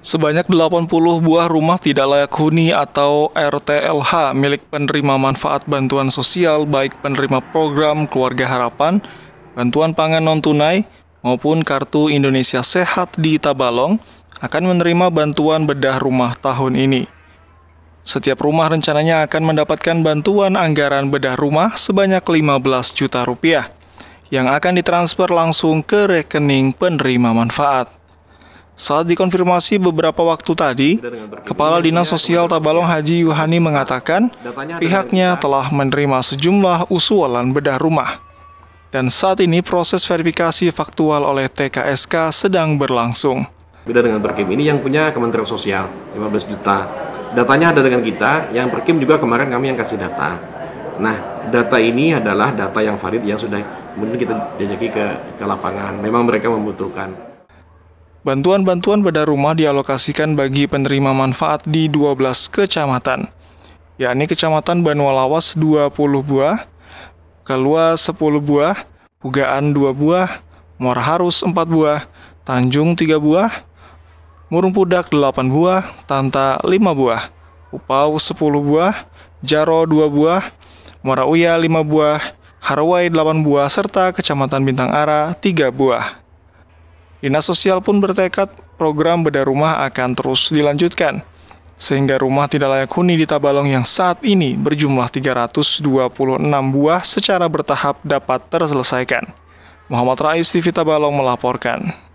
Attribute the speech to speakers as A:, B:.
A: Sebanyak 80 buah rumah tidak layak huni atau RTLH milik penerima manfaat bantuan sosial baik penerima program Keluarga Harapan, bantuan pangan non-tunai, maupun Kartu Indonesia Sehat di Tabalong akan menerima bantuan bedah rumah tahun ini. Setiap rumah rencananya akan mendapatkan bantuan anggaran bedah rumah sebanyak 15 juta rupiah yang akan ditransfer langsung ke rekening penerima manfaat. Saat dikonfirmasi beberapa waktu tadi, Kepala Dinas Sosial Tabalong Haji Yuhani mengatakan pihaknya telah menerima sejumlah usulan bedah rumah. Dan saat ini proses verifikasi faktual oleh TKSK sedang berlangsung. Beda dengan Perkim ini yang punya
B: Kementerian Sosial, 15 juta. Datanya ada dengan kita, yang Perkim juga kemarin kami yang kasih data. Nah, data ini adalah data yang valid yang sudah kemudian kita jajaki ke,
A: ke lapangan. Memang
B: mereka membutuhkan.
A: Bantuan-bantuan pada rumah dialokasikan bagi penerima manfaat di 12 kecamatan, yakni Kecamatan Banua 20 buah, Kelua 10 buah, Pugaan 2 buah, Morharus 4 buah, Tanjung 3 buah, Murung Pudak 8 buah, Tanta 5 buah, Upau 10 buah, Jaro 2 buah, Morauya 5 buah, Harwai 8 buah, serta Kecamatan Bintang Ara 3 buah. Dinas Sosial pun bertekad program bedah rumah akan terus dilanjutkan, sehingga rumah tidak layak huni di Tabalong yang saat ini berjumlah 326 buah secara bertahap dapat terselesaikan. Muhammad Rais TV Tabalong melaporkan.